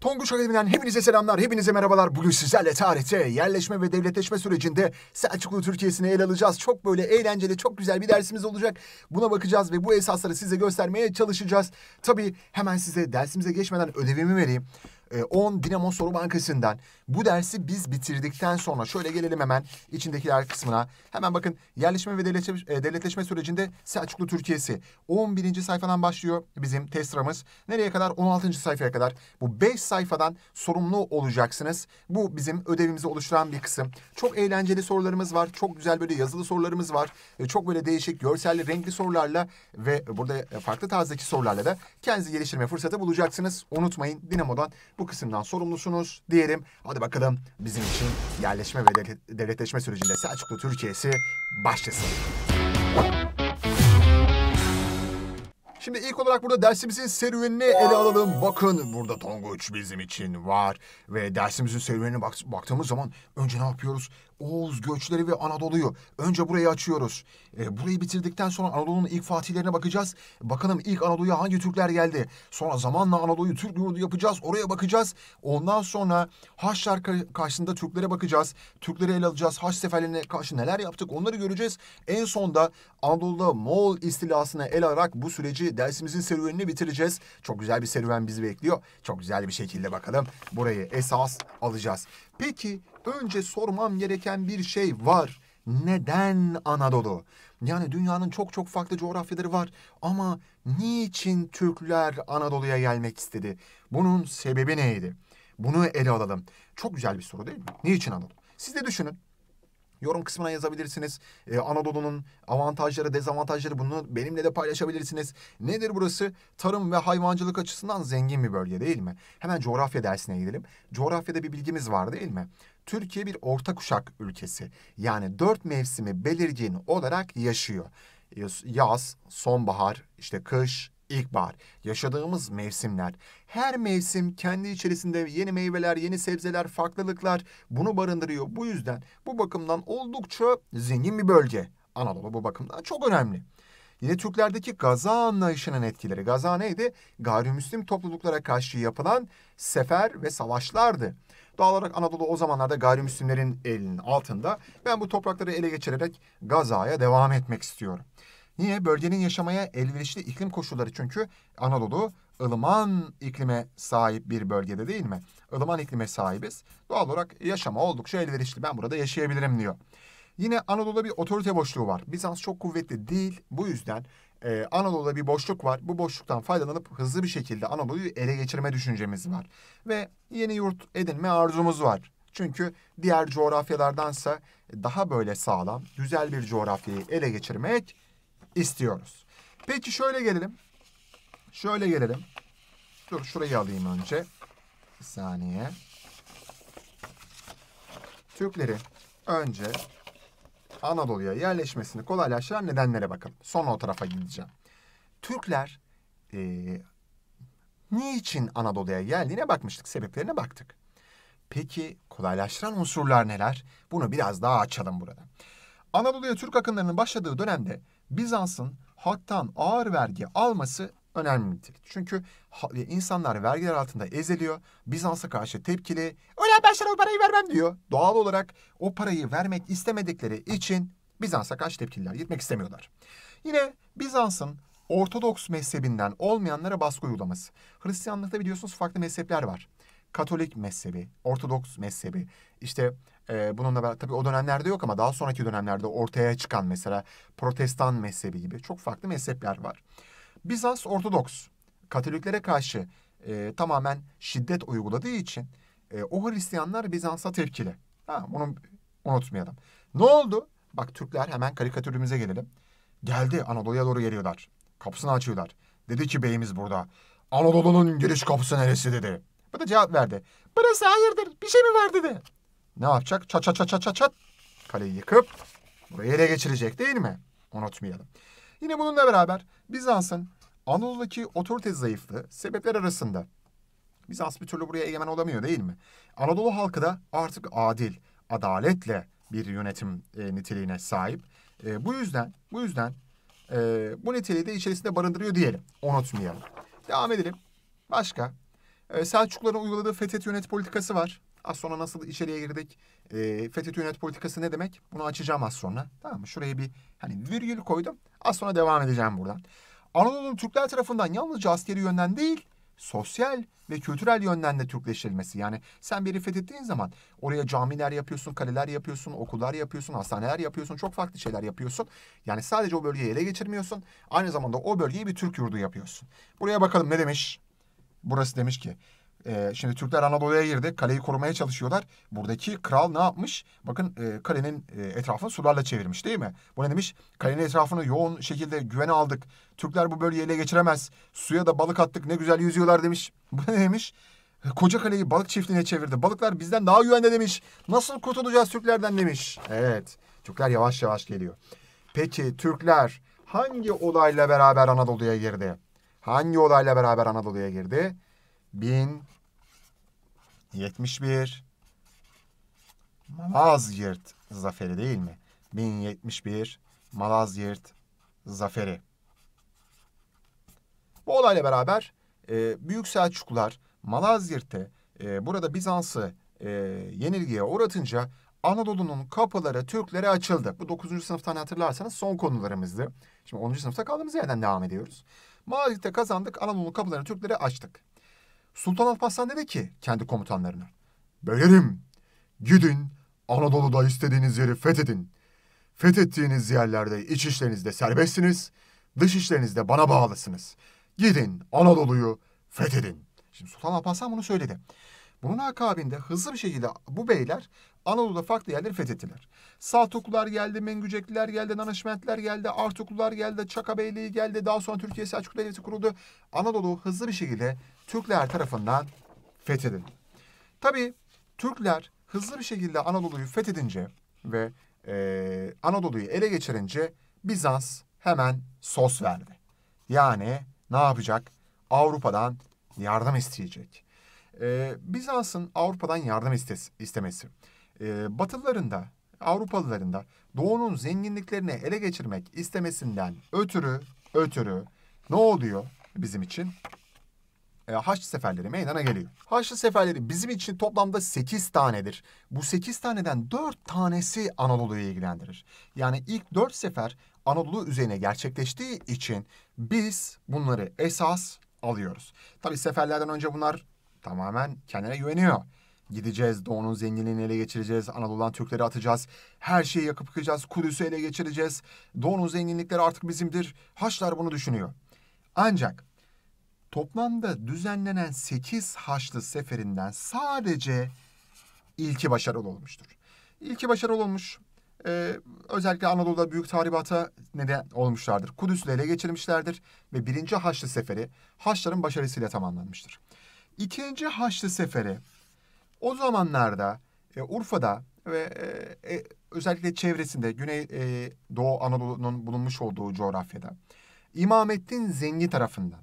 Tonguç Akademi'den hepinize selamlar, hepinize merhabalar. Bugün sizlerle tarihte yerleşme ve devletleşme sürecinde Selçuklu Türkiye'sini ele alacağız. Çok böyle eğlenceli, çok güzel bir dersimiz olacak. Buna bakacağız ve bu esasları size göstermeye çalışacağız. Tabii hemen size dersimize geçmeden ödevimi vereyim. 10 ee, Dinamo Soru Bankası'ndan. Bu dersi biz bitirdikten sonra şöyle gelelim hemen içindekiler kısmına. Hemen bakın yerleşme ve devletleşme, e, devletleşme sürecinde Selçuklu Türkiye'si 11. sayfadan başlıyor bizim testramız. Nereye kadar? 16. sayfaya kadar. Bu 5 sayfadan sorumlu olacaksınız. Bu bizim ödevimizi oluşturan bir kısım. Çok eğlenceli sorularımız var. Çok güzel böyle yazılı sorularımız var. E, çok böyle değişik görselli, renkli sorularla ve burada e, farklı tarzdaki sorularla da kendinizi geliştirme fırsatı bulacaksınız. Unutmayın Dinamo'dan bu kısımdan sorumlusunuz diyelim. Hadi bakalım bizim için yerleşme ve devletleşme sürecinde Selçuklu Türkiye'si başlasın. Şimdi ilk olarak burada dersimizin serüvenini ele alalım. Bakın burada Tonguç bizim için var. Ve dersimizin serüvenine bak baktığımız zaman önce ne yapıyoruz? Oğuz göçleri ve Anadolu'yu. Önce burayı açıyoruz. E, burayı bitirdikten sonra Anadolu'nun ilk fatihlerine bakacağız. Bakalım ilk Anadolu'ya hangi Türkler geldi. Sonra zamanla Anadolu'yu Türk yurdu yapacağız. Oraya bakacağız. Ondan sonra Haçlar karşısında Türklere bakacağız. Türkleri ele alacağız. Haç seferlerine karşı neler yaptık onları göreceğiz. En sonda Anadolu'da Moğol istilasına el alarak bu süreci dersimizin serüvenini bitireceğiz. Çok güzel bir serüven bizi bekliyor. Çok güzel bir şekilde bakalım. Burayı esas alacağız. Peki önce sormam gereken bir şey var. Neden Anadolu? Yani dünyanın çok çok farklı coğrafyaları var ama niçin Türkler Anadolu'ya gelmek istedi? Bunun sebebi neydi? Bunu ele alalım. Çok güzel bir soru değil mi? Niçin Anadolu? Siz de düşünün. Yorum kısmına yazabilirsiniz. Ee, Anadolu'nun avantajları, dezavantajları bunu benimle de paylaşabilirsiniz. Nedir burası? Tarım ve hayvancılık açısından zengin bir bölge değil mi? Hemen coğrafya dersine gidelim. Coğrafyada bir bilgimiz var değil mi? Türkiye bir orta kuşak ülkesi. Yani dört mevsimi belirgin olarak yaşıyor. Yaz, sonbahar, işte kış, ilkbahar, yaşadığımız mevsimler. Her mevsim kendi içerisinde yeni meyveler, yeni sebzeler, farklılıklar bunu barındırıyor. Bu yüzden bu bakımdan oldukça zengin bir bölge. Anadolu bu bakımdan çok önemli. Yine Türklerdeki gaza anlayışının etkileri. Gaza neydi? Gayrimüslim topluluklara karşı yapılan sefer ve savaşlardı. Doğal olarak Anadolu o zamanlarda gayrimüslimlerin elinin altında. Ben bu toprakları ele geçirerek Gaza'ya devam etmek istiyorum. Niye? Bölgenin yaşamaya elverişli iklim koşulları çünkü Anadolu ılıman iklime sahip bir bölgede değil mi? ılıman iklime sahibiz. Doğal olarak yaşama oldukça elverişli. Ben burada yaşayabilirim diyor. Yine Anadolu'da bir otorite boşluğu var. Bizans çok kuvvetli değil. Bu yüzden e, Anadolu'da bir boşluk var. Bu boşluktan faydalanıp hızlı bir şekilde Anadolu'yu ele geçirme düşüncemiz var. Ve yeni yurt edinme arzumuz var. Çünkü diğer coğrafyalardansa daha böyle sağlam, güzel bir coğrafyayı ele geçirmek istiyoruz. Peki şöyle gelelim. Şöyle gelelim. Dur şurayı alayım önce. Bir saniye. Türkleri önce Anadolu'ya yerleşmesini kolaylaştıran nedenlere bakın. Sonra o tarafa gideceğim. Türkler e, niçin Anadolu'ya geldiğine bakmıştık. Sebeplerine baktık. Peki kolaylaştıran unsurlar neler? Bunu biraz daha açalım burada. Anadolu'ya Türk akınlarının başladığı dönemde Bizans'ın halktan ağır vergi alması önemlidir. Çünkü insanlar vergiler altında eziliyor. Bizans'a karşı tepkili. Öyle ben sana o parayı vermem diyor. Doğal olarak o parayı vermek istemedikleri için Bizans'a karşı tepkililer. Gitmek istemiyorlar. Yine Bizans'ın Ortodoks mezhebinden olmayanlara baskı uygulaması. Hristiyanlıkta biliyorsunuz farklı mezhepler var. Katolik mezhebi, Ortodoks mezhebi, işte e, bununla beraber tabii o dönemlerde yok ama daha sonraki dönemlerde ortaya çıkan mesela Protestan mezhebi gibi çok farklı mezhepler var. Bizans Ortodoks Katoliklere karşı e, tamamen şiddet uyguladığı için e, o Hristiyanlar Bizans'a tepkili. Ha, bunu unutmayalım. Ne oldu? Bak Türkler hemen karikatürümüze gelelim. Geldi Anadolu'ya doğru geliyorlar. Kapısını açıyorlar. Dedi ki beyimiz burada. Anadolu'nun giriş kapısı neresi dedi. Bu da cevap verdi. Burası hayırdır bir şey mi var dedi. Ne yapacak? Çat çat çat çat çat Kaleyi yıkıp burayı ele geçirecek değil mi? Unutmayalım. Yine bununla beraber Bizans'ın Anadolu'daki otorite zayıflığı sebepler arasında. Bizans bir türlü buraya egemen olamıyor değil mi? Anadolu halkı da artık adil, adaletle bir yönetim e, niteliğine sahip. E, bu yüzden bu yüzden e, bu niteliği de içerisinde barındırıyor diyelim. Unutmayalım. Devam edelim. Başka ee, Selçukluların uyguladığı FETÖ yönet politikası var. Az sonra nasıl içeriye girdik? Ee, e, FETÖ yönet politikası ne demek? Bunu açacağım az sonra. Tamam mı? Şuraya bir hani virgül koydum. Az sonra devam edeceğim buradan. Anadolu'nun Türkler tarafından yalnızca askeri yönden değil, sosyal ve kültürel yönden de Türkleşilmesi. Yani sen bir yeri fethettiğin zaman oraya camiler yapıyorsun, kaleler yapıyorsun, okullar yapıyorsun, hastaneler yapıyorsun, çok farklı şeyler yapıyorsun. Yani sadece o bölgeyi ele geçirmiyorsun. Aynı zamanda o bölgeyi bir Türk yurdu yapıyorsun. Buraya bakalım ne demiş? Burası demiş ki e, şimdi Türkler Anadolu'ya girdi. Kaleyi korumaya çalışıyorlar. Buradaki kral ne yapmış? Bakın e, kalenin e, etrafını sularla çevirmiş değil mi? Bu ne demiş? Kalenin etrafını yoğun şekilde güvene aldık. Türkler bu bölgeyi ele geçiremez. Suya da balık attık ne güzel yüzüyorlar demiş. Bu ne demiş? Koca kaleyi balık çiftliğine çevirdi. Balıklar bizden daha güvende demiş. Nasıl kurtulacağız Türklerden demiş. Evet. Türkler yavaş yavaş geliyor. Peki Türkler hangi olayla beraber Anadolu'ya girdi? hangi olayla beraber Anadolu'ya girdi? 1071 Malazgirt zaferi değil mi? 1071 Malazgirt zaferi. Bu olayla beraber e, Büyük Selçuklular Malazgirt'te e, burada Bizans'ı e, yenilgiye uğratınca Anadolu'nun kapıları Türklere açıldı. Bu 9. sınıftan hatırlarsanız son konularımızdı. Şimdi 10. sınıfta kaldığımız yerden devam ediyoruz. Malazgirt'te kazandık. Anadolu kapılarını Türklere açtık. Sultan Alparslan dedi ki kendi komutanlarına. Beylerim gidin Anadolu'da istediğiniz yeri fethedin. Fethettiğiniz yerlerde iç işlerinizde serbestsiniz. Dış işlerinizde bana bağlısınız. Gidin Anadolu'yu fethedin. Şimdi Sultan Alparslan bunu söyledi. Bunun akabinde hızlı bir şekilde bu beyler Anadolu'da farklı yerleri fethettiler. Saltuklular geldi, Mengücekliler geldi, Danışmentler geldi, Artuklular geldi, Çaka Beyliği geldi. Daha sonra Türkiye Selçuklu Devleti kuruldu. Anadolu hızlı bir şekilde Türkler tarafından fethedildi. Tabi Türkler hızlı bir şekilde Anadolu'yu fethedince ve e, Anadolu'yu ele geçirince Bizans hemen sos verdi. Yani ne yapacak? Avrupa'dan yardım isteyecek e, ee, Bizans'ın Avrupa'dan yardım istes, istemesi. E, Batılıların da doğunun zenginliklerini ele geçirmek istemesinden ötürü ötürü ne oluyor bizim için? Ee, Haçlı Seferleri meydana geliyor. Haçlı Seferleri bizim için toplamda 8 tanedir. Bu 8 taneden 4 tanesi Anadolu'yu ilgilendirir. Yani ilk 4 sefer Anadolu üzerine gerçekleştiği için biz bunları esas alıyoruz. Tabi seferlerden önce bunlar Tamamen kendine güveniyor. Gideceğiz, Doğu'nun zenginliğini ele geçireceğiz, Anadolu'dan Türkleri atacağız, her şeyi yakıp kıracağız, Kudüs'ü ele geçireceğiz, Doğu'nun zenginlikleri artık bizimdir. Haçlar bunu düşünüyor. Ancak toplamda düzenlenen 8 Haçlı seferinden sadece ilki başarılı olmuştur. İlki başarılı olmuş. Ee, özellikle Anadolu'da büyük tahribata neden olmuşlardır. Kudüs'ü ele geçirmişlerdir ve birinci Haçlı Seferi Haçların başarısıyla tamamlanmıştır. İkinci Haçlı Seferi o zamanlarda e, Urfa'da ve e, e, özellikle çevresinde Güney e, Doğu Anadolu'nun bulunmuş olduğu coğrafyada İmamettin Zengi tarafından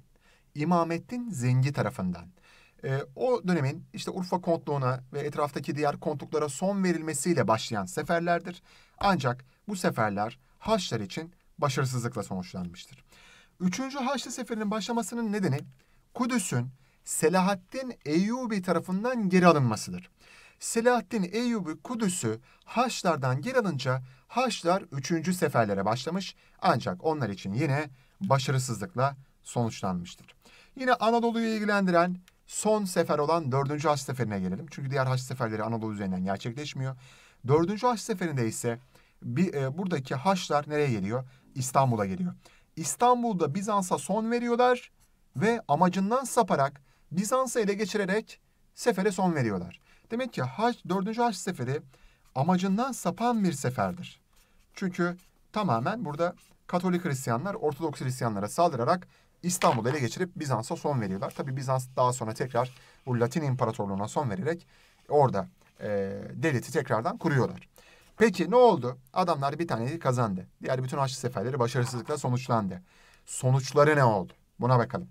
İmamettin Zengi tarafından e, o dönemin işte Urfa kontluğuna ve etraftaki diğer kontluklara son verilmesiyle başlayan seferlerdir. Ancak bu seferler Haçlar için başarısızlıkla sonuçlanmıştır. Üçüncü Haçlı Seferi'nin başlamasının nedeni Kudüs'ün Selahaddin Eyyubi tarafından geri alınmasıdır. Selahaddin Eyyubi Kudüs'ü Haçlardan geri alınca Haçlar 3. seferlere başlamış ancak onlar için yine başarısızlıkla sonuçlanmıştır. Yine Anadolu'yu ilgilendiren son sefer olan 4. Haç Seferi'ne gelelim. Çünkü diğer Haç Seferleri Anadolu üzerinden gerçekleşmiyor. 4. Haç Seferi'nde ise bir, e, buradaki Haçlar nereye geliyor? İstanbul'a geliyor. İstanbul'da Bizans'a son veriyorlar ve amacından saparak Bizans'ı ele geçirerek sefere son veriyorlar. Demek ki Haç, 4. Haç Seferi amacından sapan bir seferdir. Çünkü tamamen burada Katolik Hristiyanlar Ortodoks Hristiyanlara saldırarak İstanbul'u ele geçirip Bizans'a son veriyorlar. Tabi Bizans daha sonra tekrar bu Latin İmparatorluğu'na son vererek orada e, devleti tekrardan kuruyorlar. Peki ne oldu? Adamlar bir taneyi kazandı. Diğer bütün Haçlı seferleri başarısızlıkla sonuçlandı. Sonuçları ne oldu? Buna bakalım.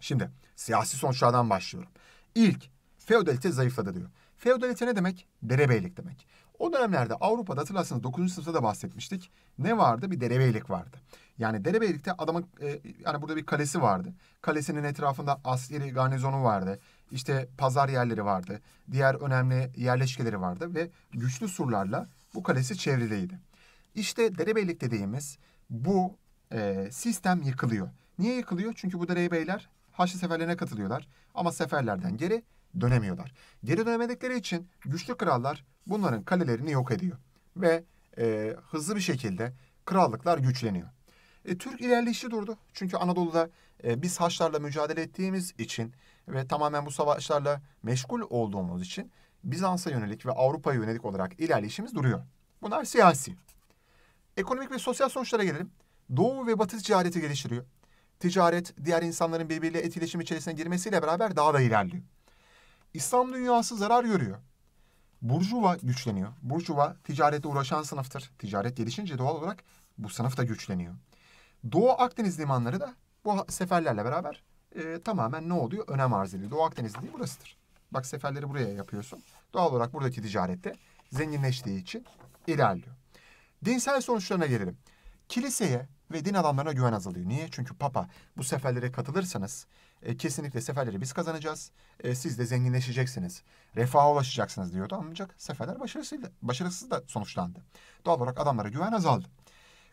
Şimdi Siyasi sonuçlardan başlıyorum. İlk, feodalite zayıfladı diyor. Feodalite ne demek? Derebeylik demek. O dönemlerde Avrupa'da hatırlarsanız 9. sınıfta da bahsetmiştik. Ne vardı? Bir derebeylik vardı. Yani derebeylikte adamın e, yani burada bir kalesi vardı. Kalesinin etrafında askeri garnizonu vardı. İşte pazar yerleri vardı. Diğer önemli yerleşkeleri vardı ve güçlü surlarla bu kalesi çevriliydi. İşte derebeylik dediğimiz bu e, sistem yıkılıyor. Niye yıkılıyor? Çünkü bu derebeyler Haçlı seferlerine katılıyorlar ama seferlerden geri dönemiyorlar. Geri dönemedikleri için güçlü krallar bunların kalelerini yok ediyor ve e, hızlı bir şekilde krallıklar güçleniyor. E, Türk ilerleyişi durdu. Çünkü Anadolu'da e, biz Haçlarla mücadele ettiğimiz için ve tamamen bu savaşlarla meşgul olduğumuz için Bizans'a yönelik ve Avrupa'ya yönelik olarak ilerleyişimiz duruyor. Bunlar siyasi. Ekonomik ve sosyal sonuçlara gelelim. Doğu ve Batı ticareti geliştiriyor ticaret, diğer insanların birbiriyle etkileşim içerisine girmesiyle beraber daha da ilerliyor. İslam dünyası zarar görüyor. Burjuva güçleniyor. Burjuva ticarette uğraşan sınıftır. Ticaret gelişince doğal olarak bu sınıf da güçleniyor. Doğu Akdeniz limanları da bu seferlerle beraber e, tamamen ne oluyor? Önem arz ediyor. Doğu Akdeniz değil burasıdır. Bak seferleri buraya yapıyorsun. Doğal olarak buradaki ticarette zenginleştiği için ilerliyor. Dinsel sonuçlarına gelelim. Kiliseye ve din adamlarına güven azalıyor. Niye? Çünkü Papa bu seferlere katılırsanız e, kesinlikle seferleri biz kazanacağız. E, siz de zenginleşeceksiniz. Refaha ulaşacaksınız diyordu ancak seferler başarısızdı, başarısız da sonuçlandı. Doğal olarak adamlara güven azaldı.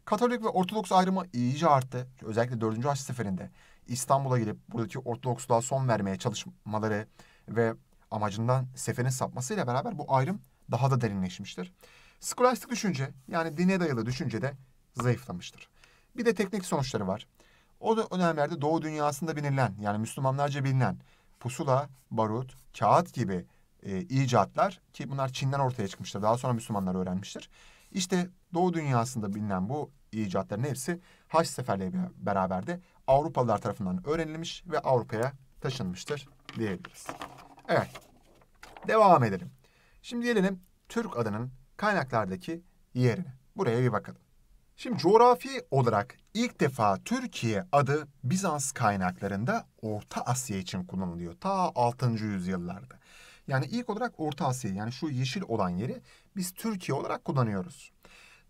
Katolik ve Ortodoks ayrımı iyice arttı. Özellikle 4. Haçlı Seferi'nde İstanbul'a gelip buradaki Ortodoksluğa son vermeye çalışmaları ve amacından seferin sapmasıyla beraber bu ayrım daha da derinleşmiştir. Skolastik düşünce yani dine dayalı düşünce de zayıflamıştır. Bir de teknik sonuçları var. O dönemlerde Doğu dünyasında bilinen yani Müslümanlarca bilinen pusula, barut, kağıt gibi e, icatlar ki bunlar Çin'den ortaya çıkmıştır. Daha sonra Müslümanlar öğrenmiştir. İşte Doğu dünyasında bilinen bu icatların hepsi Haç seferleriyle beraber de Avrupalılar tarafından öğrenilmiş ve Avrupa'ya taşınmıştır diyebiliriz. Evet. Devam edelim. Şimdi gelelim Türk adının kaynaklardaki yerine. Buraya bir bakalım. Şimdi coğrafi olarak ilk defa Türkiye adı Bizans kaynaklarında Orta Asya için kullanılıyor. Ta 6. yüzyıllarda. Yani ilk olarak Orta Asya yani şu yeşil olan yeri biz Türkiye olarak kullanıyoruz.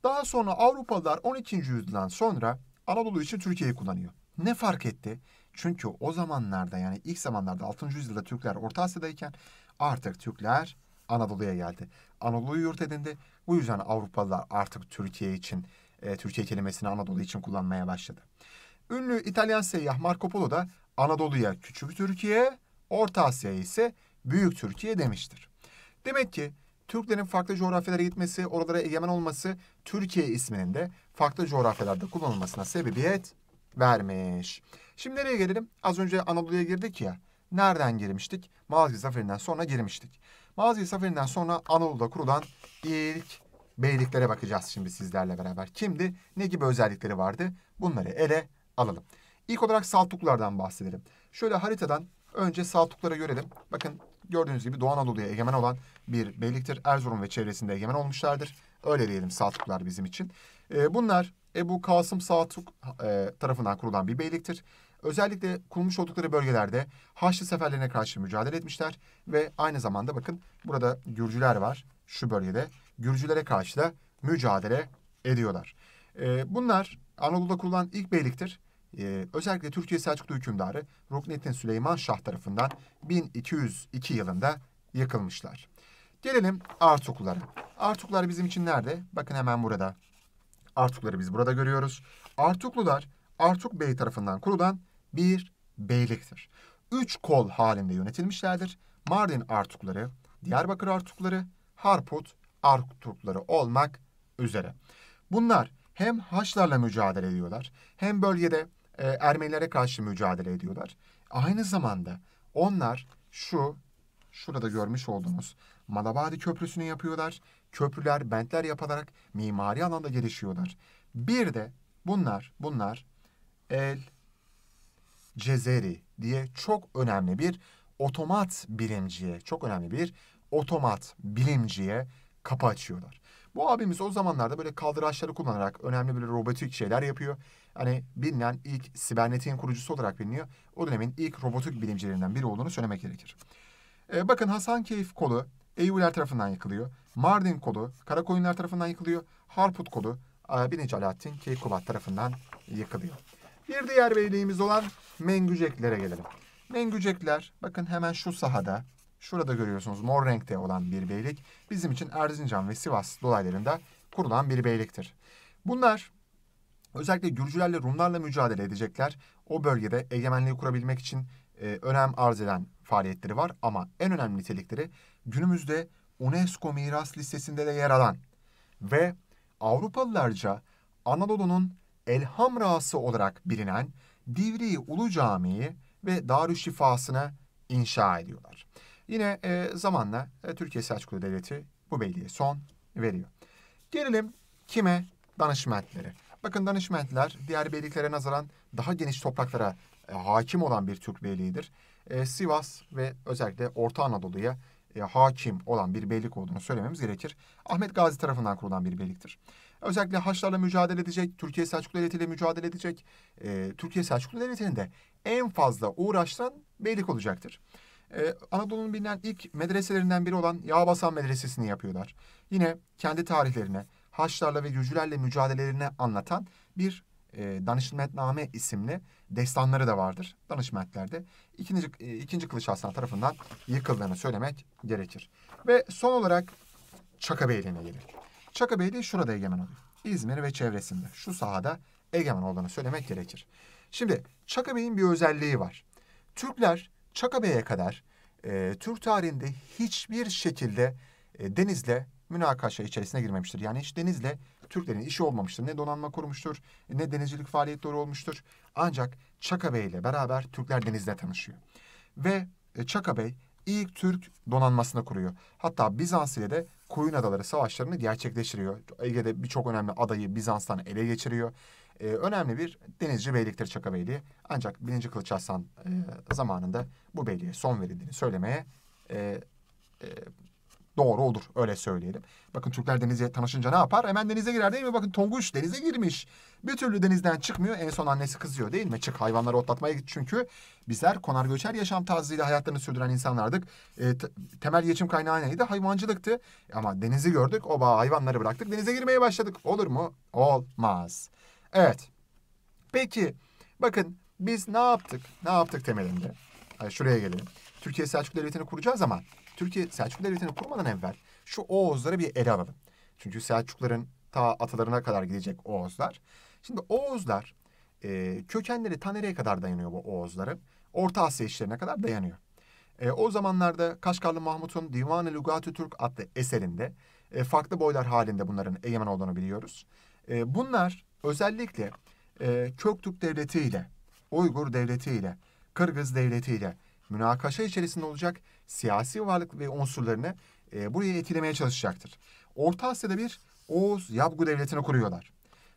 Daha sonra Avrupalılar 12. yüzyıldan sonra Anadolu için Türkiye'yi kullanıyor. Ne fark etti? Çünkü o zamanlarda yani ilk zamanlarda 6. yüzyılda Türkler Orta Asya'dayken artık Türkler Anadolu'ya geldi. Anadolu'yu yurt edindi. Bu yüzden Avrupalılar artık Türkiye için e, Türkiye kelimesini Anadolu için kullanmaya başladı. Ünlü İtalyan seyyah Marco Polo da Anadolu'ya Küçük Türkiye, Orta Asya'ya ise Büyük Türkiye demiştir. Demek ki Türklerin farklı coğrafyalara gitmesi, oralara egemen olması Türkiye isminin de farklı coğrafyalarda kullanılmasına sebebiyet vermiş. Şimdi nereye gelelim? Az önce Anadolu'ya girdik ya. Nereden girmiştik? Malazgirt Zaferi'nden sonra girmiştik. Malazgirt Zaferi'nden sonra Anadolu'da kurulan ilk Beyliklere bakacağız şimdi sizlerle beraber. Kimdi? Ne gibi özellikleri vardı? Bunları ele alalım. İlk olarak Saltuklulardan bahsedelim. Şöyle haritadan önce Saltuklara görelim. Bakın gördüğünüz gibi Doğu Anadolu'ya egemen olan bir beyliktir. Erzurum ve çevresinde egemen olmuşlardır. Öyle diyelim Saltuklar bizim için. Ee, bunlar Ebu Kasım Saltuk e, tarafından kurulan bir beyliktir. Özellikle kurulmuş oldukları bölgelerde Haçlı seferlerine karşı mücadele etmişler ve aynı zamanda bakın burada Gürcüler var şu bölgede Gürcülere karşı da mücadele ediyorlar. Ee, bunlar Anadolu'da kurulan ilk beyliktir. Ee, özellikle Türkiye Selçuklu hükümdarı Rukneddin Süleyman Şah tarafından 1202 yılında yıkılmışlar. Gelelim Artuklulara. Artuklular bizim için nerede? Bakın hemen burada. Artukları biz burada görüyoruz. Artuklular Artuk Bey tarafından kurulan bir beyliktir. Üç kol halinde yönetilmişlerdir. Mardin Artukları, Diyarbakır Artukları, Harput Ark Turkları olmak üzere. Bunlar hem Haçlarla mücadele ediyorlar hem bölgede e, Ermenilere karşı mücadele ediyorlar. Aynı zamanda onlar şu şurada görmüş olduğunuz Malabadi Köprüsü'nü yapıyorlar. Köprüler, bentler yaparak mimari alanda gelişiyorlar. Bir de bunlar, bunlar El Cezeri diye çok önemli bir otomat bilimciye, çok önemli bir otomat bilimciye kapı açıyorlar. Bu abimiz o zamanlarda böyle kaldıraçları kullanarak önemli böyle robotik şeyler yapıyor. Hani bilinen ilk sibernetiğin kurucusu olarak biliniyor. O dönemin ilk robotik bilimcilerinden biri olduğunu söylemek gerekir. Ee, bakın Hasankeyf kolu Eyyuler tarafından yıkılıyor. Mardin kolu Karakoyunlar tarafından yıkılıyor. Harput kolu e, Birinci Alaaddin Keykubat tarafından yıkılıyor. Bir diğer beyliğimiz olan Mengüceklere gelelim. Mengücekler bakın hemen şu sahada Şurada görüyorsunuz mor renkte olan bir beylik bizim için Erzincan ve Sivas dolaylarında kurulan bir beyliktir. Bunlar özellikle Gürcülerle Rumlarla mücadele edecekler. O bölgede egemenliği kurabilmek için e, önem arz eden faaliyetleri var ama en önemli nitelikleri günümüzde UNESCO miras listesinde de yer alan ve Avrupalılarca Anadolu'nun Elhamrası olarak bilinen Divriği Ulu Camii ve Darüşşifasını inşa ediyorlar. Yine e, zamanla e, Türkiye Selçuklu Devleti bu beyliğe son veriyor. Gelelim kime? Danışmentleri. Bakın danışmentler diğer beyliklere nazaran daha geniş topraklara e, hakim olan bir Türk beyliğidir. E, Sivas ve özellikle Orta Anadolu'ya e, hakim olan bir beylik olduğunu söylememiz gerekir. Ahmet Gazi tarafından kurulan bir beyliktir. Özellikle Haçlarla mücadele edecek, Türkiye Selçuklu Devleti ile mücadele edecek, e, Türkiye Selçuklu Devleti'nin de en fazla uğraştıran beylik olacaktır e, Anadolu'nun bilinen ilk medreselerinden biri olan Yağbasan Medresesini yapıyorlar. Yine kendi tarihlerine, Haçlarla ve Yücülerle mücadelelerini anlatan bir e, Danışmentname isimli destanları da vardır. Danışmentlerde ikinci, e, ikinci Kılıç Aslan tarafından yıkıldığını söylemek gerekir. Ve son olarak Çaka Çakabeyli'ne gelir. Beyliği şurada egemen oluyor. İzmir ve çevresinde şu sahada egemen olduğunu söylemek gerekir. Şimdi Çaka Bey'in bir özelliği var. Türkler Çaka Bey'e kadar e, Türk tarihinde hiçbir şekilde e, denizle münakaşa içerisine girmemiştir. Yani hiç denizle Türklerin işi olmamıştır. Ne donanma kurmuştur, ne denizcilik faaliyetleri olmuştur. Ancak Çaka Bey ile beraber Türkler denizle tanışıyor. Ve e, Çaka Bey ilk Türk donanmasını kuruyor. Hatta Bizans ile de Koyun Adaları savaşlarını gerçekleştiriyor. Ege'de birçok önemli adayı Bizans'tan ele geçiriyor e, önemli bir denizci beyliktir Çaka Beyliği. Ancak 1. Kılıç Aslan e, zamanında bu beyliğe son verildiğini söylemeye e, e, doğru olur öyle söyleyelim. Bakın Türkler denize tanışınca ne yapar? Hemen denize girer değil mi? Bakın Tonguç denize girmiş. Bir türlü denizden çıkmıyor. En son annesi kızıyor değil mi? Çık hayvanları otlatmaya git çünkü bizler konar göçer yaşam tarzıyla hayatlarını sürdüren insanlardık. E, temel geçim kaynağı neydi? Hayvancılıktı. Ama denizi gördük. Oba hayvanları bıraktık. Denize girmeye başladık. Olur mu? Olmaz. Evet. Peki bakın biz ne yaptık? Ne yaptık temelinde? Yani şuraya gelelim. Türkiye Selçuklu Devleti'ni kuracağız ama Türkiye Selçuklu Devleti'ni kurmadan evvel şu Oğuzları bir ele alalım. Çünkü Selçukluların ta atalarına kadar gidecek Oğuzlar. Şimdi Oğuzlar e, kökenleri ta nereye kadar dayanıyor bu Oğuzların? Orta Asya işlerine kadar dayanıyor. E, o zamanlarda Kaşgarlı Mahmut'un Divan-ı Lugat-ı Türk adlı eserinde e, farklı boylar halinde bunların egemen olduğunu biliyoruz. E, bunlar özellikle e, Köktürk Devleti ile, Uygur Devleti ile, Kırgız Devleti ile münakaşa içerisinde olacak siyasi varlık ve unsurlarını e, buraya etkilemeye çalışacaktır. Orta Asya'da bir Oğuz Yabgu Devleti'ni kuruyorlar.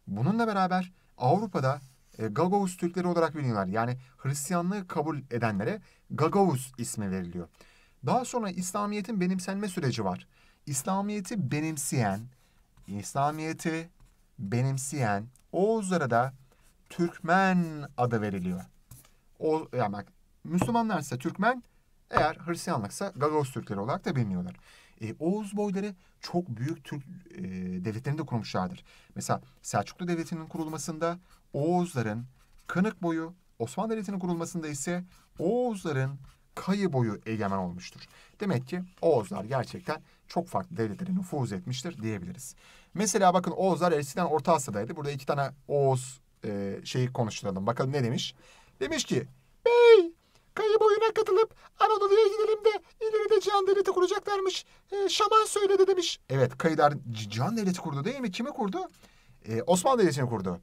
Bununla beraber Avrupa'da e, Gagavuz Türkleri olarak biliniyorlar. Yani Hristiyanlığı kabul edenlere Gagavuz ismi veriliyor. Daha sonra İslamiyet'in benimsenme süreci var. İslamiyet'i benimseyen, İslamiyet'i benimseyen Oğuzlara da Türkmen adı veriliyor. O, yani bak, Müslümanlar Türkmen, eğer Hristiyanlıksa Gagoz Türkleri olarak da biliniyorlar. E, Oğuz boyları çok büyük Türk e, devletlerini de kurmuşlardır. Mesela Selçuklu Devleti'nin kurulmasında Oğuzların Kınık boyu, Osmanlı Devleti'nin kurulmasında ise Oğuzların Kayı boyu egemen olmuştur. Demek ki Oğuzlar gerçekten çok farklı devletlere nüfuz etmiştir diyebiliriz. Mesela bakın Oğuzlar eskiden Orta Asya'daydı. Burada iki tane Oğuz e, şeyi konuşturalım. Bakalım ne demiş? Demiş ki bey kayı boyuna katılıp Anadolu'ya gidelim de ileride Cihan Devleti kuracaklarmış. E, Şaman söyledi demiş. Evet kayılar Cihan Devleti kurdu değil mi? Kimi kurdu? E, Osmanlı Devleti'ni kurdu.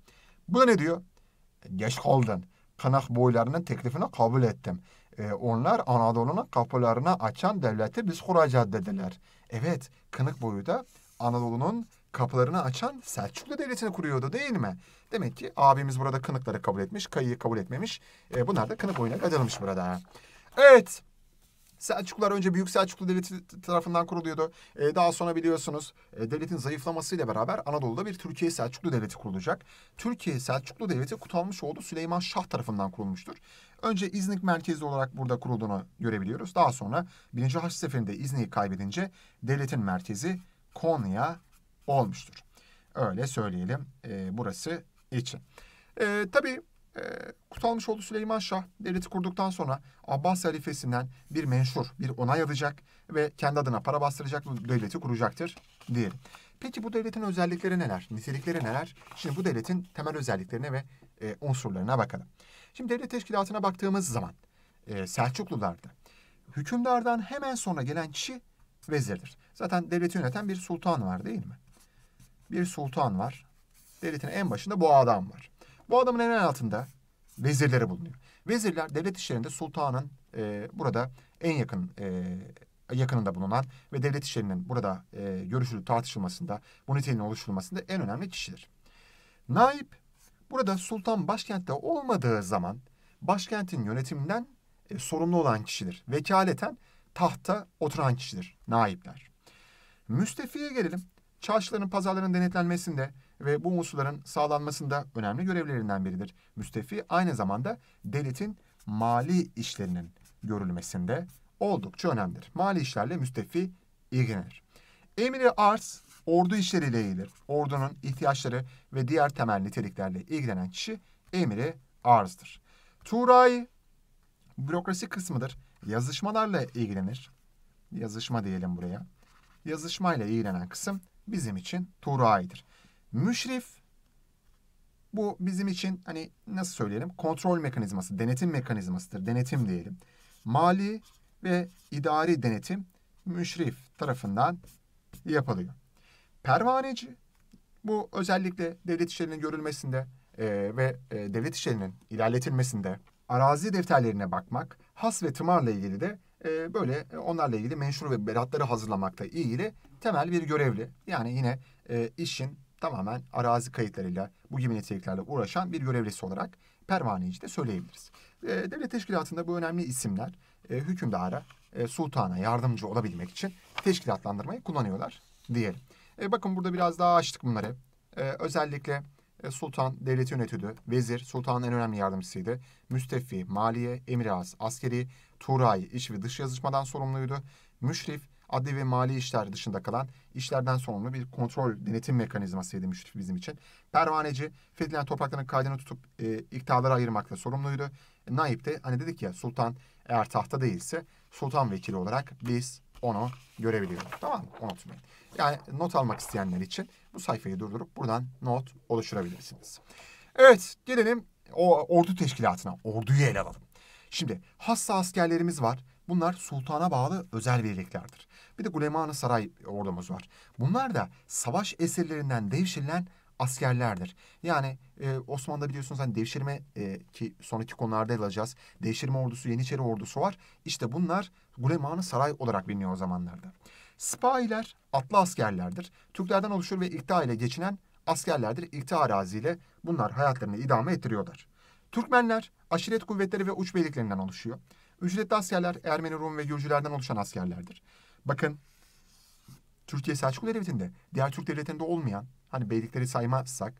Bu da ne diyor? Geç kaldın. Kanak boylarının teklifini kabul ettim. E, onlar Anadolu'nun kapılarını açan devleti biz kuracağız dediler. Evet, Kınık boyu da Anadolu'nun kapılarını açan Selçuklu Devleti'ni kuruyordu değil mi? Demek ki abimiz burada kınıkları kabul etmiş, kayıyı kabul etmemiş. E, bunlar da kınık boyuna katılmış burada. Evet, Selçuklular önce Büyük Selçuklu Devleti tarafından kuruluyordu. E, daha sonra biliyorsunuz e, devletin zayıflamasıyla beraber Anadolu'da bir Türkiye Selçuklu Devleti kurulacak. Türkiye Selçuklu Devleti Kutalmış olduğu Süleyman Şah tarafından kurulmuştur. Önce İznik merkezli olarak burada kurulduğunu görebiliyoruz. Daha sonra 1. Haçlı Seferi'nde İznik'i kaybedince devletin merkezi Konya olmuştur. Öyle söyleyelim e, burası için. E, tabii e, ee, Kutalmışoğlu Süleyman Şah devleti kurduktan sonra Abbas halifesinden bir menşur, bir onay alacak ve kendi adına para bastıracak bu devleti kuracaktır diyelim. Peki bu devletin özellikleri neler? Nitelikleri neler? Şimdi bu devletin temel özelliklerine ve e, unsurlarına bakalım. Şimdi devlet teşkilatına baktığımız zaman e, Selçuklularda hükümdardan hemen sonra gelen kişi vezirdir. Zaten devleti yöneten bir sultan var değil mi? Bir sultan var. Devletin en başında bu adam var. Bu adamın en altında vezirleri bulunuyor. Vezirler devlet işlerinde sultanın e, burada en yakın e, yakınında bulunan ve devlet işlerinin burada e, görüşülüp tartışılmasında, bu niteliğin oluşturulmasında en önemli kişidir. Naip burada sultan başkentte olmadığı zaman başkentin yönetiminden e, sorumlu olan kişidir. Vekaleten tahta oturan kişidir naipler. Müstefi'ye gelelim. Çarşıların, pazarların denetlenmesinde ve bu unsurların sağlanmasında önemli görevlerinden biridir. Müstefi aynı zamanda devletin mali işlerinin görülmesinde oldukça önemlidir. Mali işlerle müstefi ilgilenir. Emiri arz ordu işleriyle ilgilenir. Ordunun ihtiyaçları ve diğer temel niteliklerle ilgilenen kişi emiri arzdır. Turai bürokrasi kısmıdır. Yazışmalarla ilgilenir. Yazışma diyelim buraya. Yazışmayla ilgilenen kısım bizim için Turai'dir. Müşrif bu bizim için hani nasıl söyleyelim kontrol mekanizması, denetim mekanizmasıdır. Denetim diyelim. Mali ve idari denetim müşrif tarafından yapılıyor. Pervaneci bu özellikle devlet işlerinin görülmesinde e, ve e, devlet işlerinin ilerletilmesinde arazi defterlerine bakmak, has ve tımarla ilgili de e, böyle e, onlarla ilgili menşur ve beratları hazırlamakta ilgili temel bir görevli. Yani yine e, işin tamamen arazi kayıtlarıyla bu gibi niteliklerle uğraşan bir görevlisi olarak pervaneci de söyleyebiliriz. E, devlet teşkilatında bu önemli isimler e, hükümdara, e, sultana yardımcı olabilmek için teşkilatlandırmayı kullanıyorlar diyelim. E, bakın burada biraz daha açtık bunları. E, özellikle e, sultan devleti yönetiyordu. Vezir sultanın en önemli yardımcısıydı. Müsteffi, maliye, emiraz, askeri, turay, iş ve dış yazışmadan sorumluydu. Müşrif adli ve mali işler dışında kalan işlerden sorumlu bir kontrol denetim mekanizmasıydı müşrif bizim için. Pervaneci fethedilen toprakların kaydını tutup e, iktidarlara ayırmakla sorumluydu. naip de hani dedik ya sultan eğer tahta değilse sultan vekili olarak biz onu görebiliyoruz. Tamam mı? Unutmayın. Yani not almak isteyenler için bu sayfayı durdurup buradan not oluşturabilirsiniz. Evet gelelim o ordu teşkilatına, orduyu ele alalım. Şimdi hassa askerlerimiz var. Bunlar sultana bağlı özel birliklerdir bir de Guleman-ı Saray ordumuz var. Bunlar da savaş esirlerinden devşirilen askerlerdir. Yani e, Osmanlı'da biliyorsunuz hani devşirme e, ki sonraki konularda ele alacağız. Devşirme ordusu, Yeniçeri ordusu var. İşte bunlar guleman Saray olarak biliniyor o zamanlarda. Sipahiler atlı askerlerdir. Türklerden oluşur ve irtiha ile geçinen askerlerdir. İrtiha araziyle bunlar hayatlarını idame ettiriyorlar. Türkmenler aşiret kuvvetleri ve uç beyliklerinden oluşuyor. Ücretli askerler Ermeni, Rum ve Gürcülerden oluşan askerlerdir. Bakın Türkiye Selçuklu Devleti'nde diğer Türk devletinde olmayan hani beylikleri saymazsak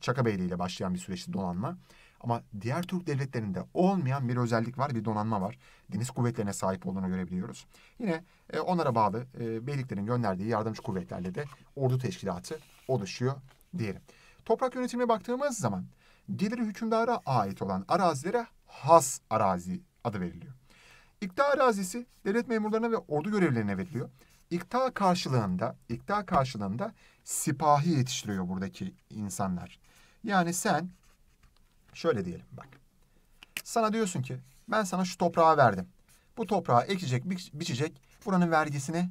Çaka Beyliği ile başlayan bir süreçti donanma. Ama diğer Türk devletlerinde olmayan bir özellik var, bir donanma var. Deniz kuvvetlerine sahip olduğunu görebiliyoruz. Yine e, onlara bağlı e, beyliklerin gönderdiği yardımcı kuvvetlerle de ordu teşkilatı oluşuyor diyelim. Toprak yönetimine baktığımız zaman geliri hükümdara ait olan arazilere has arazi adı veriliyor. İkta arazisi devlet memurlarına ve ordu görevlilerine veriliyor. İkta karşılığında, ikta karşılığında sipahi yetiştiriyor buradaki insanlar. Yani sen şöyle diyelim bak. Sana diyorsun ki ben sana şu toprağı verdim. Bu toprağı ekecek, bi biçecek, buranın vergisini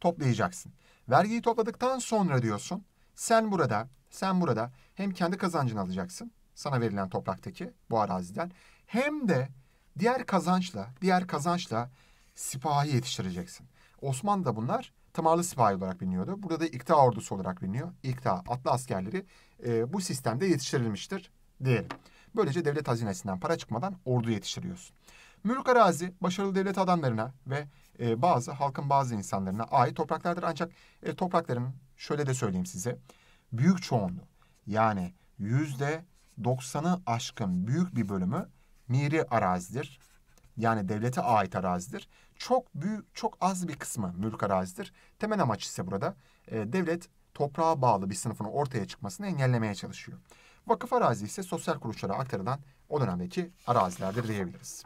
toplayacaksın. Vergiyi topladıktan sonra diyorsun sen burada, sen burada hem kendi kazancını alacaksın sana verilen topraktaki bu araziden hem de Diğer kazançla, diğer kazançla sipahi yetiştireceksin. Osmanlı da bunlar Tamarlı sipahi olarak biliniyordu. Burada da ikta ordusu olarak biliniyor. İkta atlı askerleri e, bu sistemde yetiştirilmiştir diyelim. Böylece devlet hazinesinden para çıkmadan ordu yetiştiriyorsun. Mülk arazi başarılı devlet adamlarına ve e, bazı halkın bazı insanlarına ait topraklardır. Ancak e, toprakların şöyle de söyleyeyim size büyük çoğunluğu yani yüzde doksanı aşkın büyük bir bölümü miri arazidir. Yani devlete ait arazidir. Çok büyük, çok az bir kısmı mülk arazidir. Temel amaç ise burada e, devlet toprağa bağlı bir sınıfın ortaya çıkmasını engellemeye çalışıyor. Vakıf arazi ise sosyal kuruluşlara aktarılan o dönemdeki arazilerdir diyebiliriz.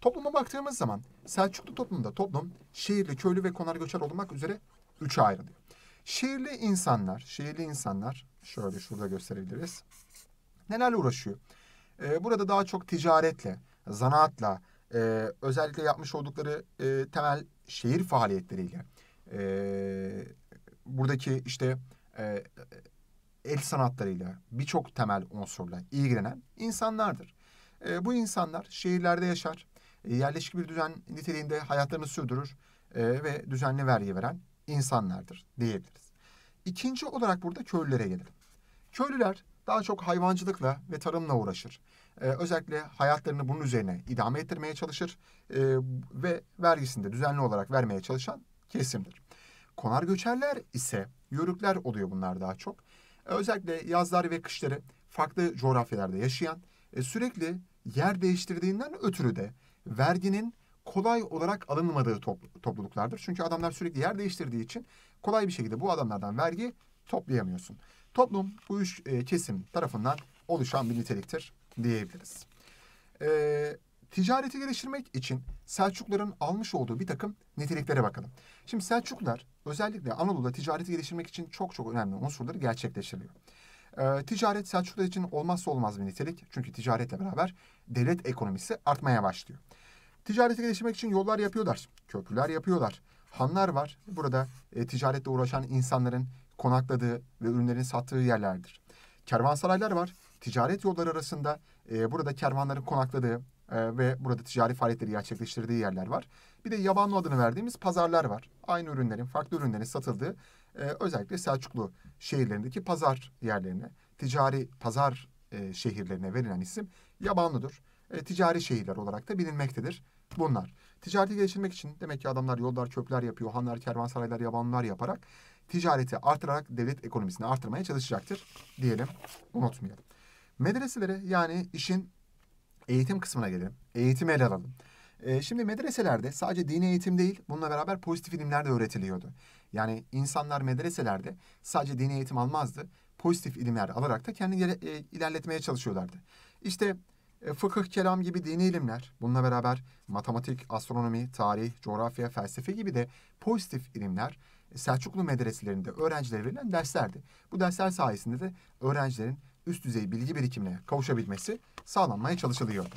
Topluma baktığımız zaman Selçuklu toplumunda toplum şehirli, köylü ve konar göçer olmak üzere üçe ayrılıyor. Şehirli insanlar, şehirli insanlar şöyle şurada gösterebiliriz. Nelerle uğraşıyor? Ee, burada daha çok ticaretle, zanaatla, e, özellikle yapmış oldukları e, temel şehir faaliyetleriyle, e, buradaki işte e, el sanatlarıyla, birçok temel unsurla ilgilenen insanlardır. bu insanlar şehirlerde yaşar, yerleşik bir düzen niteliğinde hayatlarını sürdürür ve düzenli vergi veren insanlardır diyebiliriz. İkinci olarak burada köylülere gelelim. Köylüler daha çok hayvancılıkla ve tarımla uğraşır. Ee, özellikle hayatlarını bunun üzerine idame ettirmeye çalışır e, ve vergisini de düzenli olarak vermeye çalışan kesimdir. Konar göçerler ise yörükler oluyor bunlar daha çok. Ee, özellikle yazları ve kışları farklı coğrafyalarda yaşayan, e, sürekli yer değiştirdiğinden ötürü de verginin kolay olarak alınmadığı top, topluluklardır. Çünkü adamlar sürekli yer değiştirdiği için kolay bir şekilde bu adamlardan vergi toplayamıyorsun toplum bu üç e, kesim tarafından oluşan bir niteliktir diyebiliriz. E, ticareti geliştirmek için Selçukluların almış olduğu bir takım niteliklere bakalım. Şimdi Selçuklar özellikle Anadolu'da ticareti geliştirmek için çok çok önemli unsurları gerçekleştiriyor. E, ticaret Selçuklular için olmazsa olmaz bir nitelik. Çünkü ticaretle beraber devlet ekonomisi artmaya başlıyor. Ticareti geliştirmek için yollar yapıyorlar, köprüler yapıyorlar. Hanlar var. Burada e, ticaretle uğraşan insanların konakladığı ve ürünlerin sattığı yerlerdir. Kervansaraylar var. Ticaret yolları arasında e, burada kervanların konakladığı e, ve burada ticari faaliyetleri gerçekleştirdiği yerler var. Bir de yabanlı adını verdiğimiz pazarlar var. Aynı ürünlerin, farklı ürünlerin satıldığı e, özellikle Selçuklu şehirlerindeki pazar yerlerine, ticari pazar e, şehirlerine verilen isim yabanlıdır. E, ticari şehirler olarak da bilinmektedir bunlar. Ticareti geliştirmek için demek ki adamlar yollar, köprüler yapıyor, hanlar, kervansaraylar, yabanlar yaparak ticareti artırarak devlet ekonomisini artırmaya çalışacaktır diyelim. Unutmayalım. Medreselere yani işin eğitim kısmına gelelim. Eğitimi ele alalım. E, şimdi medreselerde sadece dini eğitim değil, bununla beraber pozitif ilimler de öğretiliyordu. Yani insanlar medreselerde sadece dini eğitim almazdı. Pozitif ilimler alarak da kendini e, ilerletmeye çalışıyorlardı. İşte e, fıkıh, kelam gibi dini ilimler, bununla beraber matematik, astronomi, tarih, coğrafya, felsefe gibi de pozitif ilimler Selçuklu medreselerinde öğrencilere verilen derslerdi. Bu dersler sayesinde de öğrencilerin üst düzey bilgi birikimine kavuşabilmesi sağlanmaya çalışılıyordu.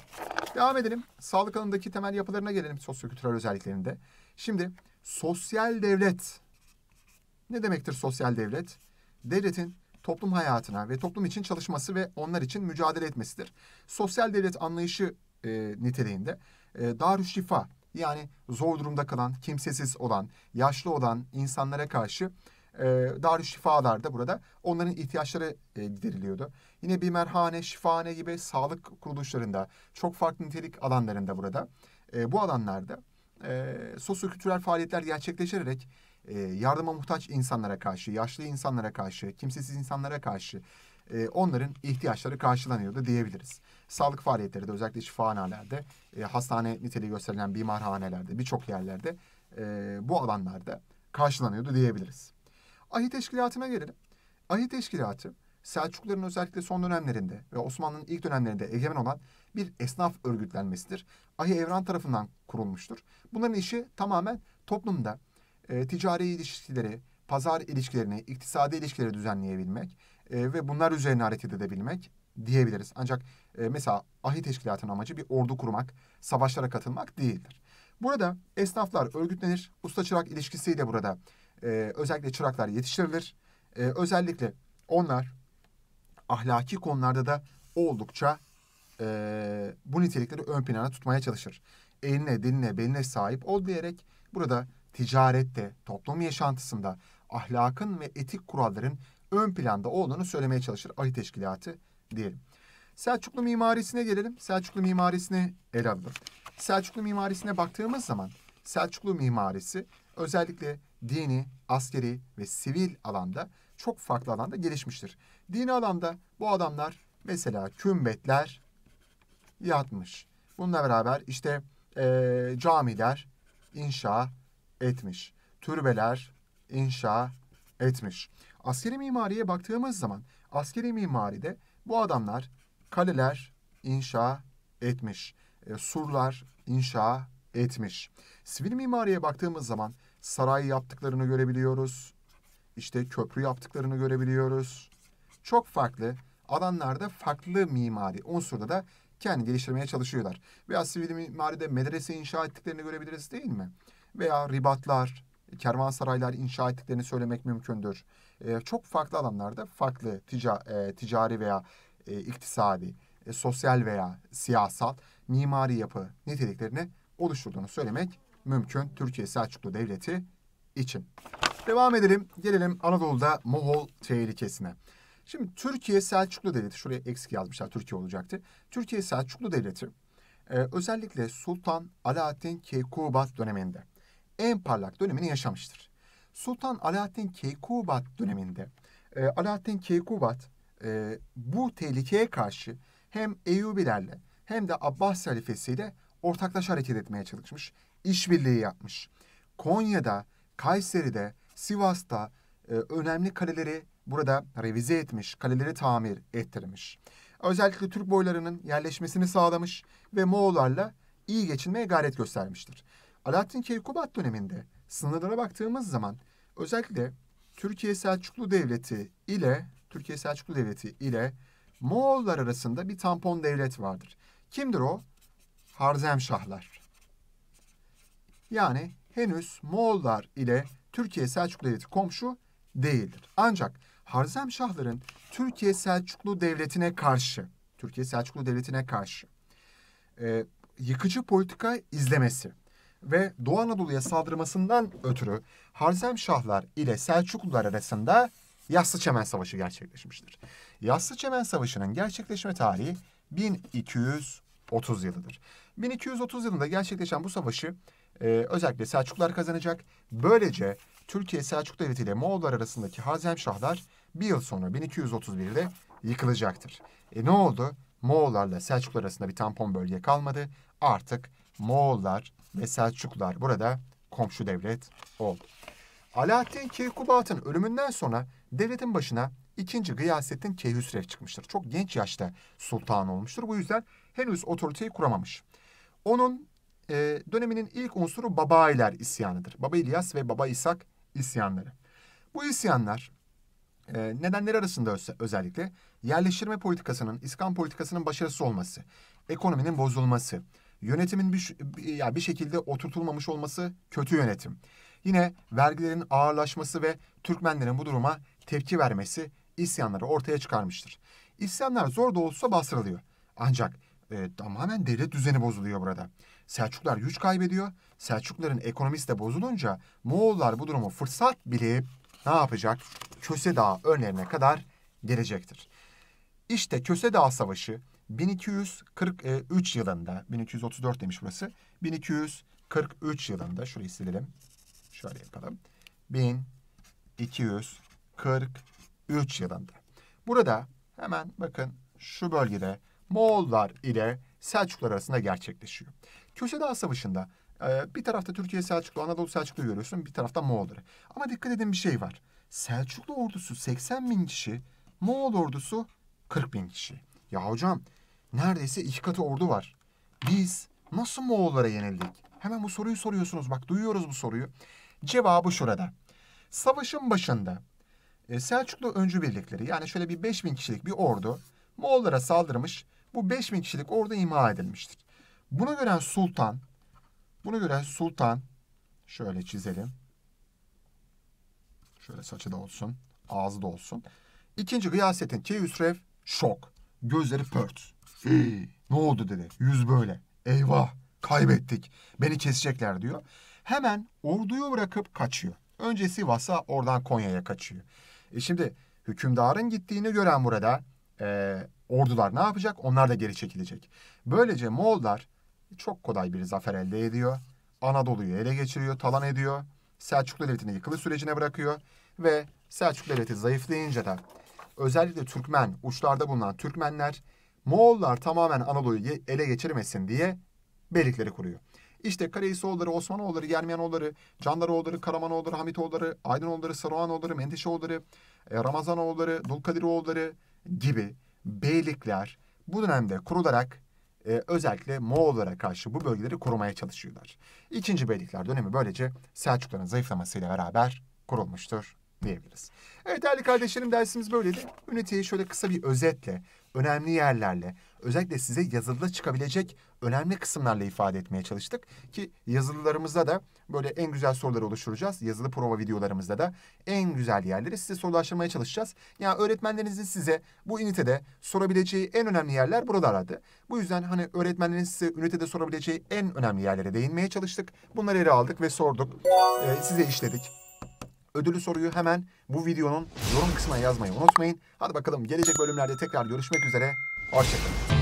Devam edelim. Sağlık alanındaki temel yapılarına gelelim sosyokültürel özelliklerinde. Şimdi sosyal devlet ne demektir sosyal devlet? Devletin toplum hayatına ve toplum için çalışması ve onlar için mücadele etmesidir. Sosyal devlet anlayışı e, niteliğinde e, Darüşşifa yani zor durumda kalan, kimsesiz olan, yaşlı olan insanlara karşı e, darüşşifalarda burada onların ihtiyaçları e, gideriliyordu. Yine bir merhane, şifane gibi sağlık kuruluşlarında, çok farklı nitelik alanlarında burada e, bu alanlarda e, kültürel faaliyetler gerçekleştirerek e, yardıma muhtaç insanlara karşı, yaşlı insanlara karşı, kimsesiz insanlara karşı e, onların ihtiyaçları karşılanıyordu diyebiliriz. Sağlık faaliyetleri de özellikle şifahanelerde, e, hastane niteliği gösterilen bimarhanelerde, birçok yerlerde e, bu alanlarda karşılanıyordu diyebiliriz. Ahi Teşkilatı'na gelelim. Ahi Teşkilatı Selçukluların özellikle son dönemlerinde ve Osmanlı'nın ilk dönemlerinde egemen olan bir esnaf örgütlenmesidir. Ahi Evran tarafından kurulmuştur. Bunların işi tamamen toplumda e, ticari ilişkileri, pazar ilişkilerini, iktisadi ilişkileri düzenleyebilmek, e, ve bunlar üzerine hareket edebilmek diyebiliriz. Ancak e, mesela ahi teşkilatının amacı bir ordu kurmak, savaşlara katılmak değildir. Burada esnaflar örgütlenir. Usta çırak ilişkisiyle burada e, özellikle çıraklar yetiştirilir. E, özellikle onlar ahlaki konularda da oldukça e, bu nitelikleri ön plana tutmaya çalışır. Eline, diline, beline sahip ol diyerek burada ticarette, toplum yaşantısında ahlakın ve etik kuralların ön planda olduğunu söylemeye çalışır Ali Teşkilatı diyelim. Selçuklu mimarisine gelelim. Selçuklu mimarisine el alalım. Selçuklu mimarisine baktığımız zaman Selçuklu mimarisi özellikle dini, askeri ve sivil alanda çok farklı alanda gelişmiştir. Dini alanda bu adamlar mesela kümbetler yatmış. Bununla beraber işte e, camiler inşa etmiş. Türbeler inşa etmiş. Askeri mimariye baktığımız zaman askeri mimaride bu adamlar kaleler inşa etmiş. E, surlar inşa etmiş. Sivil mimariye baktığımız zaman sarayı yaptıklarını görebiliyoruz. İşte köprü yaptıklarını görebiliyoruz. Çok farklı alanlarda farklı mimari unsurda da kendi geliştirmeye çalışıyorlar. Veya sivil mimaride medrese inşa ettiklerini görebiliriz değil mi? Veya ribatlar, kervansaraylar inşa ettiklerini söylemek mümkündür. E, çok farklı alanlarda farklı tica, e, ticari veya e, iktisadi, e, sosyal veya siyasal mimari yapı niteliklerini oluşturduğunu söylemek mümkün Türkiye Selçuklu Devleti için. Devam edelim. Gelelim Anadolu'da Moğol tehlikesine. Şimdi Türkiye Selçuklu Devleti, şuraya eksik yazmışlar Türkiye olacaktı. Türkiye Selçuklu Devleti e, özellikle Sultan Alaaddin Keykubat döneminde en parlak dönemini yaşamıştır. Sultan Alaaddin Keykubat döneminde e, Alaaddin Keykubat e, bu tehlikeye karşı hem Eyyubilerle hem de Abbas halifesiyle ortaklaşa hareket etmeye çalışmış. işbirliği yapmış. Konya'da, Kayseri'de, Sivas'ta e, önemli kaleleri burada revize etmiş, kaleleri tamir ettirmiş. Özellikle Türk boylarının yerleşmesini sağlamış ve Moğollarla iyi geçinmeye gayret göstermiştir. Alaaddin Keykubat döneminde sınırlara baktığımız zaman özellikle Türkiye Selçuklu Devleti ile Türkiye Selçuklu Devleti ile Moğollar arasında bir tampon devlet vardır. Kimdir o? Harzemşahlar. Yani henüz Moğollar ile Türkiye Selçuklu Devleti komşu değildir. Ancak Harzemşahların Türkiye Selçuklu Devleti'ne karşı, Türkiye Selçuklu Devleti'ne karşı e, yıkıcı politika izlemesi ve Doğu Anadolu'ya saldırmasından ötürü Harzem Şahlar ile Selçuklular arasında Yassı Çemen Savaşı gerçekleşmiştir. Yassı Çemen Savaşı'nın gerçekleşme tarihi 1230 yılıdır. 1230 yılında gerçekleşen bu savaşı e, özellikle Selçuklular kazanacak. Böylece Türkiye Selçuk Devleti ile Moğollar arasındaki Şahlar bir yıl sonra 1231'de yıkılacaktır. E ne oldu? Moğollarla Selçuklar arasında bir tampon bölge kalmadı. Artık Moğollar ve Selçuklular burada komşu devlet oldu. Alaaddin Keykubat'ın ölümünden sonra devletin başına ikinci Gıyasettin Keyhüsrev çıkmıştır. Çok genç yaşta sultan olmuştur. Bu yüzden henüz otoriteyi kuramamış. Onun e, döneminin ilk unsuru Babailer isyanıdır. Baba İlyas ve Baba İshak isyanları. Bu isyanlar e, nedenleri arasında özellikle yerleştirme politikasının, iskan politikasının başarısı olması, ekonominin bozulması, Yönetimin bir, yani bir şekilde oturtulmamış olması kötü yönetim. Yine vergilerin ağırlaşması ve Türkmenlerin bu duruma tepki vermesi isyanları ortaya çıkarmıştır. İsyanlar zor da olsa bastırılıyor. Ancak e, tamamen devlet düzeni bozuluyor burada. Selçuklar güç kaybediyor. Selçukların ekonomisi de bozulunca Moğollar bu durumu fırsat bilip ne yapacak? Köse Dağı önlerine kadar gelecektir. İşte Köse Dağı Savaşı 1243 e, yılında 1234 demiş burası. 1243 yılında şurayı silelim. Şöyle yapalım. 1243 yılında. Burada hemen bakın şu bölgede Moğollar ile Selçuklar arasında gerçekleşiyor. Köse Dağ Savaşı'nda e, bir tarafta Türkiye Selçuklu, Anadolu Selçuklu görüyorsun, bir tarafta Moğolları. Ama dikkat edin bir şey var. Selçuklu ordusu 80 bin kişi, Moğol ordusu 40 bin kişi. Ya hocam neredeyse iki katı ordu var. Biz nasıl Moğollara yenildik? Hemen bu soruyu soruyorsunuz. Bak duyuyoruz bu soruyu. Cevabı şurada. Savaşın başında e, Selçuklu öncü birlikleri yani şöyle bir 5000 kişilik bir ordu Moğollara saldırmış. Bu 5000 kişilik ordu imha edilmiştir. Bunu gören sultan, bunu gören sultan şöyle çizelim. Şöyle saçı da olsun, ağzı da olsun. İkinci Gıyasettin Keyhüsrev şok. Gözleri pört. ne oldu dedi. Yüz böyle. Eyvah kaybettik. Beni kesecekler diyor. Hemen orduyu bırakıp kaçıyor. Öncesi vasa oradan Konya'ya kaçıyor. E şimdi hükümdarın gittiğini gören burada e, ordular ne yapacak? Onlar da geri çekilecek. Böylece Moğollar çok kolay bir zafer elde ediyor. Anadolu'yu ele geçiriyor, talan ediyor. Selçuklu Devleti'ni yıkılı sürecine bırakıyor ve Selçuklu Devleti zayıflayınca da özellikle Türkmen, uçlarda bulunan Türkmenler Moğollar tamamen Anadolu'yu ele geçirmesin diye beylikleri kuruyor. İşte Kareysoğulları, Osmanoğulları, Germiyanoğulları, Candaroğulları, Karamanoğulları, Hamitoğulları, Aydınoğulları, Saruhanoğulları, Menteşeoğulları, e, Ramazanoğulları, Dulkadiroğulları gibi beylikler bu dönemde kurularak e, özellikle Moğollara karşı bu bölgeleri korumaya çalışıyorlar. İkinci beylikler dönemi böylece Selçukluların zayıflamasıyla beraber kurulmuştur diyebiliriz. Evet değerli kardeşlerim dersimiz böyleydi. Üniteyi şöyle kısa bir özetle, önemli yerlerle, özellikle size yazılıda çıkabilecek önemli kısımlarla ifade etmeye çalıştık. Ki yazılılarımızda da böyle en güzel soruları oluşturacağız. Yazılı prova videolarımızda da en güzel yerleri size sorulaştırmaya çalışacağız. Yani öğretmenlerinizin size bu ünitede sorabileceği en önemli yerler buralardı. Bu yüzden hani öğretmenlerin size ünitede sorabileceği en önemli yerlere değinmeye çalıştık. Bunları ele aldık ve sorduk. Ee, size işledik. Ödülü soruyu hemen bu videonun yorum kısmına yazmayı unutmayın. Hadi bakalım gelecek bölümlerde tekrar görüşmek üzere. Hoşçakalın.